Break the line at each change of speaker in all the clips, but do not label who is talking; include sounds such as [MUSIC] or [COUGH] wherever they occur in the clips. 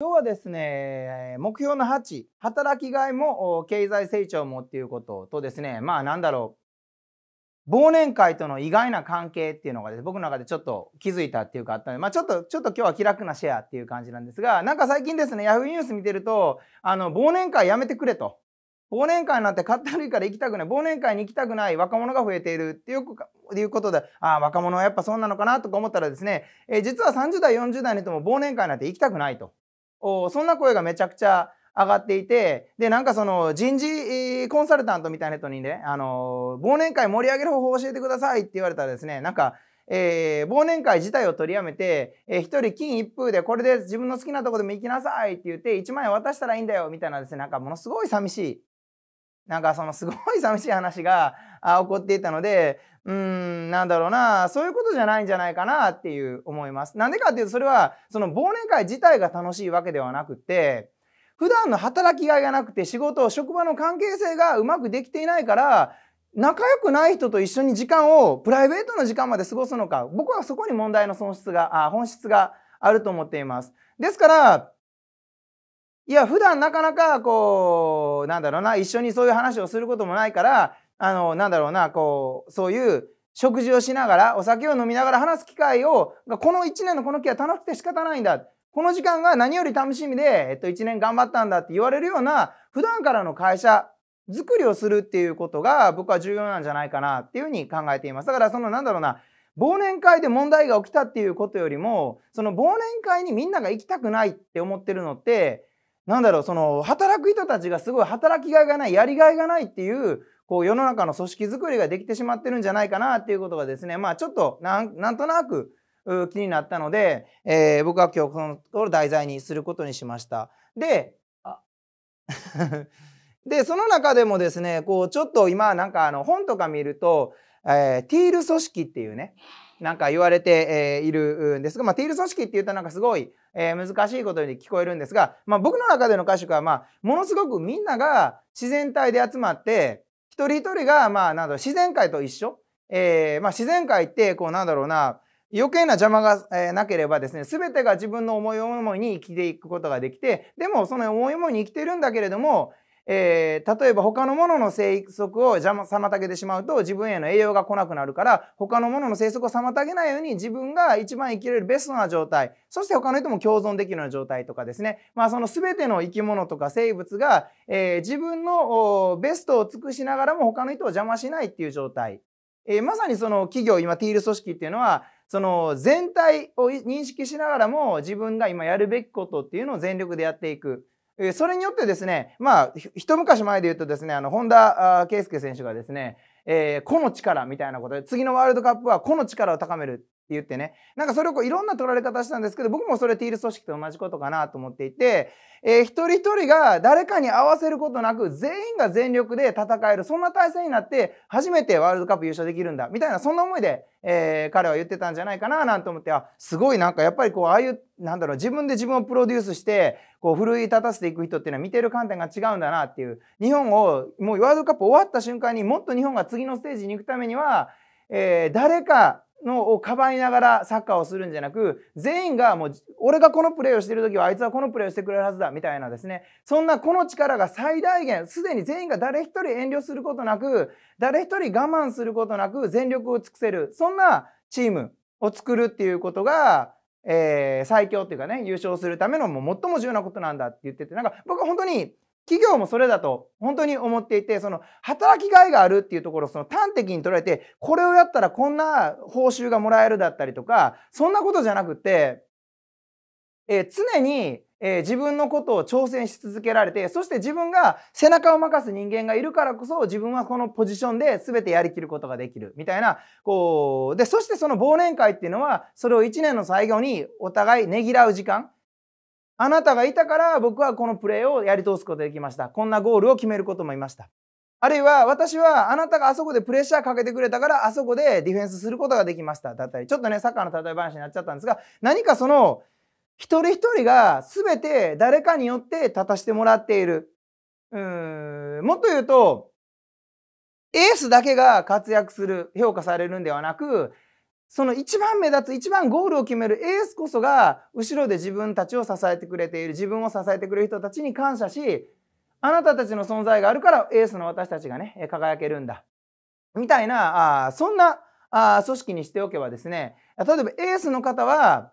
今日はですね、目標の8、働きがいも経済成長もっていうこととですね、まあなんだろう、忘年会との意外な関係っていうのがです、ね、僕の中でちょっと気づいたっていうかあったので、まあちょっと、ちょっと今日は気楽なシェアっていう感じなんですが、なんか最近ですね、yahoo！! ニュース見てると、あの、忘年会やめてくれと。忘年会なんて買ったるいから行きたくない。忘年会に行きたくない若者が増えているっていういうことで、ああ、若者はやっぱそうなのかなとか思ったらですね、えー、実は30代、40代の人も忘年会なんて行きたくないと。そんな声がめちゃくちゃ上がっていて、で、なんかその人事コンサルタントみたいな人にね、あの、忘年会盛り上げる方法を教えてくださいって言われたらですね、なんか、えー、忘年会自体を取りやめて、えー、一人金一封でこれで自分の好きなとこでも行きなさいって言って一万円渡したらいいんだよみたいなですね、なんかものすごい寂しいなんかそのすごい寂しい話が起こっていたので、うーん、なんだろうな、そういうことじゃないんじゃないかなっていう思います。なんでかっていうと、それはその忘年会自体が楽しいわけではなくて、普段の働きがいがなくて仕事、職場の関係性がうまくできていないから、仲良くない人と一緒に時間を、プライベートの時間まで過ごすのか、僕はそこに問題の損失が、あ本質があると思っています。ですから、いや普段なかなかこうなんだろうな一緒にそういう話をすることもないからあのなんだろうなこうそういう食事をしながらお酒を飲みながら話す機会をこの1年のこの期は楽しくて仕方ないんだこの時間が何より楽しみで、えっと、1年頑張ったんだって言われるような普段からの会社づくりをするっていうことが僕は重要なんじゃないかなっていうふうに考えています。だからそのなんだろうな忘年会で問題が起きたっていうことよりもその忘年会にみんなが行きたくないって思ってるのってなんだろう、その、働く人たちがすごい働きがいがない、やりがいがないっていう、こう、世の中の組織づくりができてしまってるんじゃないかなっていうことがですね、まあ、ちょっとな、なんとなく、気になったので、えー、僕は今日このところ題材にすることにしました。で、あ [LAUGHS] で、その中でもですね、こう、ちょっと今、なんかあの、本とか見ると、えー、ティール組織っていうね、なんか言われて、えいるんですが、まあ、ティール組織って言ったらなんかすごい、え難しいことに聞こえるんですが、まあ、僕の中での歌詞は、まあ、ものすごくみんなが自然体で集まって、一人一人が、まあ、なんだろう、自然界と一緒。えー、まあ、自然界って、こう、なんだろうな、余計な邪魔が、えー、なければですね、すべてが自分の思い思いに生きていくことができて、でもその思い思いに生きてるんだけれども、えー、例えば他のものの生息を妨げてしまうと自分への栄養が来なくなるから他のものの生息を妨げないように自分が一番生きれるベストな状態そして他の人も共存できるような状態とかですね、まあ、その全ての生き物とか生物が、えー、自分のベストを尽くしながらも他の人を邪魔しないっていう状態、えー、まさにその企業今ティール組織っていうのはその全体を認識しながらも自分が今やるべきことっていうのを全力でやっていく。それによってですね、まあ、一昔前で言うとですね、あの、本田圭佑選手がですね、えー、個の力みたいなことで、次のワールドカップは個の力を高めるって言ってね。なんかそれをこういろんな取られ方したんですけど、僕もそれティール組織と同じことかなと思っていて、えー、一人一人が誰かに合わせることなく、全員が全力で戦える、そんな体制になって、初めてワールドカップ優勝できるんだ、みたいな、そんな思いで、えー、彼は言ってたんじゃないかな、なんて思って、あ、すごいなんかやっぱりこう、ああいう、なんだろう、自分で自分をプロデュースして、こう、奮い立たせていく人っていうのは見てる観点が違うんだなっていう。日本を、もうワールドカップ終わった瞬間にもっと日本が次のステージに行くためには、えー、誰かのをかばいながらサッカーをするんじゃなく全員がもう俺がこのプレーをしてる時はあいつはこのプレーをしてくれるはずだみたいなですねそんなこの力が最大限すでに全員が誰一人遠慮することなく誰一人我慢することなく全力を尽くせるそんなチームを作るっていうことが、えー、最強っていうかね優勝するためのもう最も重要なことなんだって言っててなんか僕は本当に企業もそれだと本当に思っていて、その働きがいがあるっていうところをその端的に捉えて、これをやったらこんな報酬がもらえるだったりとか、そんなことじゃなくて、えー、常に、えー、自分のことを挑戦し続けられて、そして自分が背中を任す人間がいるからこそ、自分はこのポジションで全てやりきることができる、みたいな、こう、で、そしてその忘年会っていうのは、それを1年の最後にお互いねぎらう時間、あなたがいたから僕はこのプレーをやり通すことができました。こんなゴールを決めることもいました。あるいは私はあなたがあそこでプレッシャーかけてくれたからあそこでディフェンスすることができましただったりちょっとねサッカーの例え話になっちゃったんですが何かその一人一人が全て誰かによって立たせてもらっているうんもっと言うとエースだけが活躍する評価されるんではなくその一番目立つ、一番ゴールを決めるエースこそが、後ろで自分たちを支えてくれている、自分を支えてくれる人たちに感謝し、あなたたちの存在があるから、エースの私たちがね、輝けるんだ。みたいな、あそんなあ組織にしておけばですね、例えばエースの方は、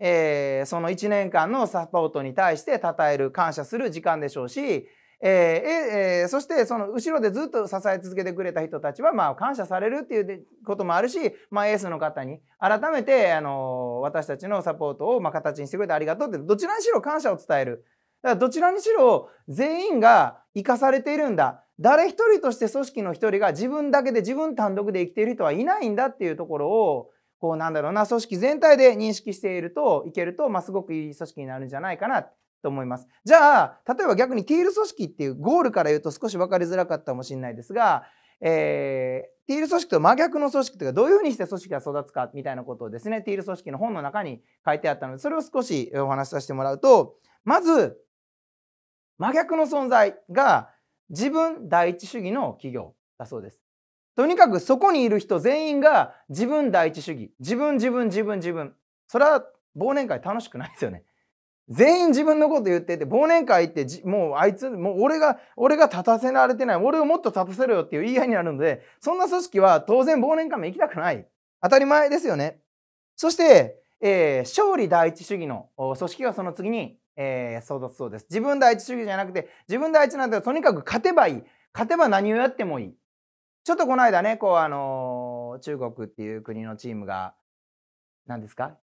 えー、その1年間のサポートに対して称える、感謝する時間でしょうし、えー、えー、そしてその後ろでずっと支え続けてくれた人たちはまあ感謝されるっていうこともあるし、まあ、エースの方に改めて、あの私たちのサポートをまあ形にしてくれてありがとうってどちらにしろ感謝を伝える。だからどちらにしろ全員が生かされているんだ。誰一人として組織の一人が自分だけで自分単独で生きている人はいないんだっていうところをこうなんだろうな組織全体で認識しているといけると、まあ、すごくいい組織になるんじゃないかなと思います。じゃあ、例えば逆にティール組織っていうゴールから言うと少し分かりづらかったかもしれないですが、えー、ティール組織と真逆の組織というかどういうふうにして組織が育つかみたいなことをですねティール組織の本の中に書いてあったのでそれを少しお話しさせてもらうとまず真逆の存在が自分第一主義の企業だそうです。とにかくそこにいる人全員が自分第一主義自分自分自分自分それは忘年会楽しくないですよね。全員自分のこと言ってて、忘年会ってもうあいつ、もう俺が、俺が立たせられてない、俺をもっと立たせろよっていう言い合いになるので、そんな組織は当然忘年会も行きたくない。当たり前ですよね。そして、えー、勝利第一主義の組織がその次に、えー、そうそうです。自分第一主義じゃなくて、自分第一なんてとにかく勝てばいい。勝てば何をやってもいい。ちょっとこの間ね、こうあのー、中国っていう国のチームが、何ですか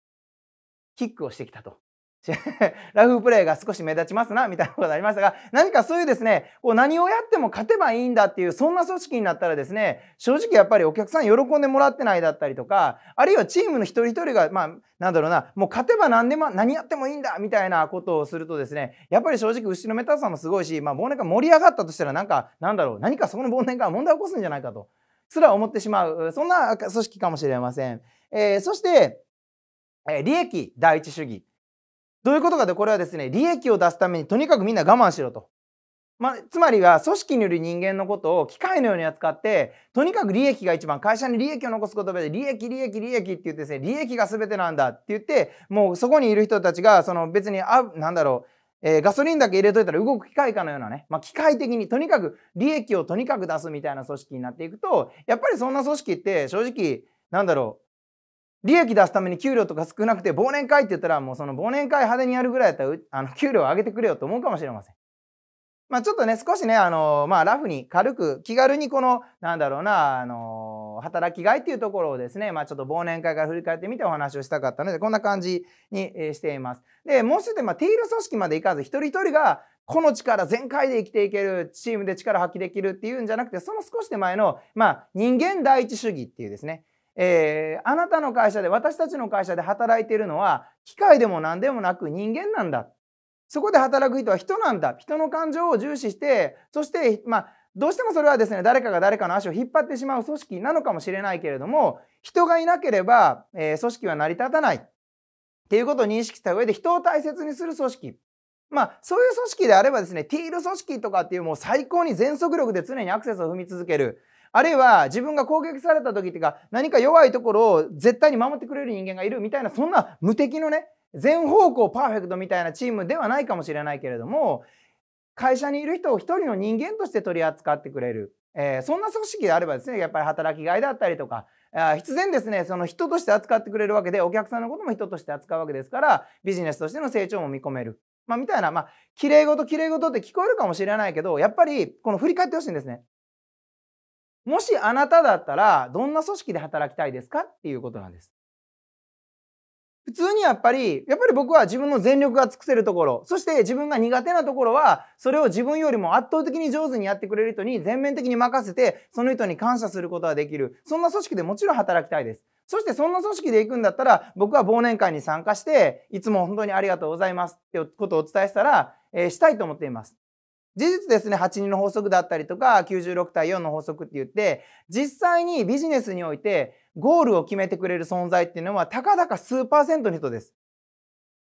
キックをしてきたと。[LAUGHS] ラフプレーが少し目立ちますな、みたいなことがありましたが、何かそういうですね、こう何をやっても勝てばいいんだっていう、そんな組織になったらですね、正直やっぱりお客さん喜んでもらってないだったりとか、あるいはチームの一人一人が、まあ、なんだろうな、もう勝てば何でも、何やってもいいんだ、みたいなことをするとですね、やっぱり正直後ろめたさもすごいし、まあ忘年会盛り上がったとしたらなんか、なんだろう、何かそこの忘年会は問題を起こすんじゃないかと、すら思ってしまう、そんな組織かもしれません。えー、そして、え利益第一主義。どういうことかで、これはですね、利益を出すためにとにかくみんな我慢しろと。まあ、つまりは組織による人間のことを機械のように扱ってとにかく利益が一番会社に利益を残す言葉で利益利益利益って言ってですね利益が全てなんだって言ってもうそこにいる人たちがその別にあなんだろう、えー、ガソリンだけ入れといたら動く機械かのようなね、まあ、機械的にとにかく利益をとにかく出すみたいな組織になっていくとやっぱりそんな組織って正直なんだろう利益出すために給料とか少なくて忘年会って言ったらもうその忘年会派手にやるぐらいだったらあの給料を上げてくれよと思うかもしれません。まあちょっとね少しねあのまあラフに軽く気軽にこのなんだろうなあの働きがいっていうところをですねまあちょっと忘年会から振り返ってみてお話をしたかったのでこんな感じにしています。でもう一つまあティール組織までいかず一人一人がこの力全開で生きていけるチームで力発揮できるっていうんじゃなくてその少し手前のまあ人間第一主義っていうですねえー、あなたの会社で、私たちの会社で働いているのは、機械でも何でもなく人間なんだ。そこで働く人は人なんだ。人の感情を重視して、そして、まあ、どうしてもそれはですね、誰かが誰かの足を引っ張ってしまう組織なのかもしれないけれども、人がいなければ、えー、組織は成り立たない。っていうことを認識した上で、人を大切にする組織。まあ、そういう組織であればですね、ティール組織とかっていうもう最高に全速力で常にアクセスを踏み続ける。あるいは自分が攻撃された時っていうか何か弱いところを絶対に守ってくれる人間がいるみたいなそんな無敵のね全方向パーフェクトみたいなチームではないかもしれないけれども会社にいる人を一人の人間として取り扱ってくれる、えー、そんな組織であればですねやっぱり働きがいだったりとか必然ですねその人として扱ってくれるわけでお客さんのことも人として扱うわけですからビジネスとしての成長も見込める。まあ、みたいな、まあ、きれいごときれいごとって聞こえるかもしれないけど、やっぱり、この振り返ってほしいんですね。もしあなただったら、どんな組織で働きたいですかっていうことなんです。普通にやっぱり、やっぱり僕は自分の全力が尽くせるところ、そして自分が苦手なところは、それを自分よりも圧倒的に上手にやってくれる人に全面的に任せて、その人に感謝することができる。そんな組織でもちろん働きたいです。そしてそんな組織で行くんだったら、僕は忘年会に参加して、いつも本当にありがとうございますってことをお伝えしたら、えー、したいと思っています。事実ですね8人の法則だったりとか96対4の法則って言って実際にビジネスにおいてゴールを決めてくれる存在っていうのはたかだか数パーセントの人です。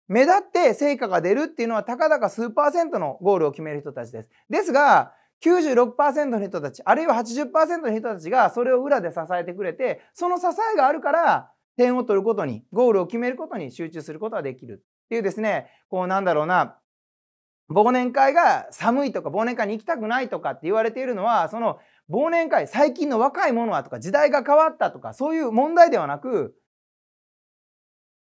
目立って成果が出るっていうのはたかだか数パーセントのゴールを決める人たちです。ですが96%の人たちあるいは80%の人たちがそれを裏で支えてくれてその支えがあるから点を取ることにゴールを決めることに集中することができるっていうですねこうなんだろうな忘年会が寒いとか忘年会に行きたくないとかって言われているのはその忘年会最近の若い者はとか時代が変わったとかそういう問題ではなく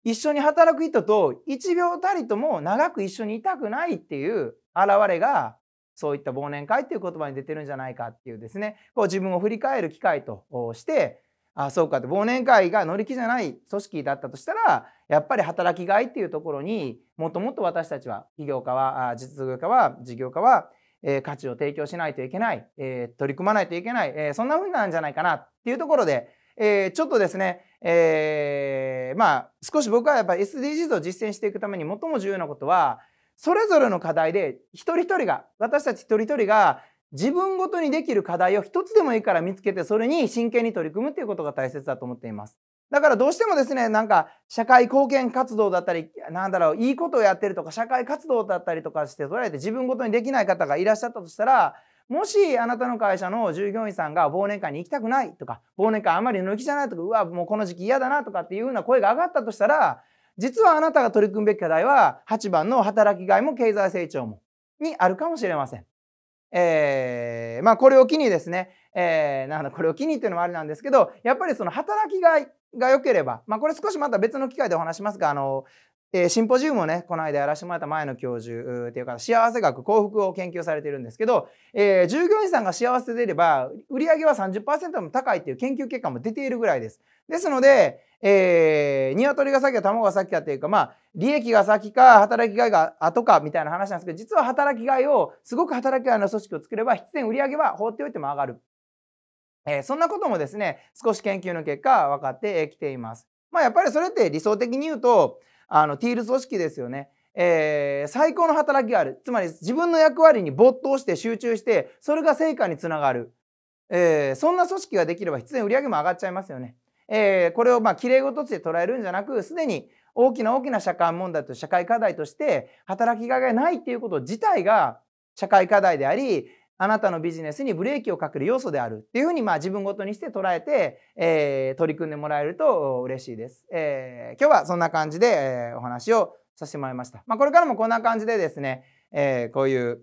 一緒に働く人と1秒たりとも長く一緒にいたくないっていう現れがそういった忘年会っていう言葉に出てるんじゃないかっていうですねこう自分を振り返る機会としてあそうかって忘年会が乗り気じゃない組織だったとしたらやっぱり働きがいっていうところにもっともっと私たちは企業家は実業家は事業家は、えー、価値を提供しないといけない、えー、取り組まないといけない、えー、そんなふうなんじゃないかなっていうところで、えちょっとですね、えまあ少し僕はやっぱり SDGs を実践していくために最も重要なことはそれぞれの課題で一人一人が私たち一人一人が自分ごとにできる課題を一つでもいいから見つけて、それに真剣に取り組むということが大切だと思っています。だからどうしてもですね、なんか社会貢献活動だったり、なんだろう、いいことをやってるとか、社会活動だったりとかして捉えて自分ごとにできない方がいらっしゃったとしたら、もしあなたの会社の従業員さんが忘年会に行きたくないとか、忘年会あまり抜きじゃないとか、うわ、もうこの時期嫌だなとかっていうような声が上がったとしたら、実はあなたが取り組むべき課題は8番の働きがいも経済成長もにあるかもしれません。えー、まあこれを機にですね、えー、なんこれを機にっていうのもあれなんですけどやっぱりその働きがいが良ければ、まあ、これ少しまた別の機会でお話しますがあのえシンポジウムをね、この間やらせてもらった前の教授っていう方、幸せ学、幸福を研究されてるんですけど、えー、従業員さんが幸せでいれば、売上は30%も高いっていう研究結果も出ているぐらいです。ですので、えー、鶏が先か卵が先かっていうか、まあ、利益が先か、働きがいが後かみたいな話なんですけど、実は働きがいを、すごく働きがいの組織を作れば、必然売上は放っておいても上がる。えー、そんなこともですね、少し研究の結果分かってきています。まあ、やっぱりそれって理想的に言うと、あの、ティール組織ですよね。えー、最高の働きがある。つまり自分の役割に没頭して集中して、それが成果につながる。えー、そんな組織ができれば必然売上も上がっちゃいますよね。えー、これをまあ綺麗事として捉えるんじゃなく、すでに大きな大きな社会問題と社会課題として働きがいがないっていうこと自体が社会課題であり、あなたのビジネスにブレーキをかける要素であるっていうふうにまあ自分ごとにして捉えて、えー、取り組んでもらえると嬉しいです。えー、今日はそんな感じで、えー、お話をさせてもらいました。まあ、これからもこんな感じでですね、えー、こういう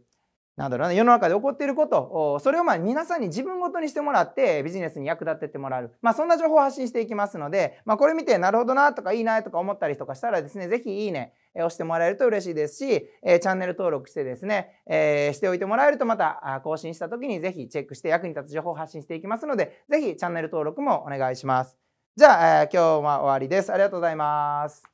なんだろうな、世の中で起こっていること、それをまあ皆さんに自分ごとにしてもらってビジネスに役立ってってもらう。まあそんな情報を発信していきますので、まあこれ見てなるほどなとかいいなとか思ったりとかしたらですね、ぜひいいね押してもらえると嬉しいですし、えチャンネル登録してですね、えしておいてもらえるとまた更新した時にぜひチェックして役に立つ情報を発信していきますので、ぜひチャンネル登録もお願いします。じゃあ、え今日は終わりです。ありがとうございます。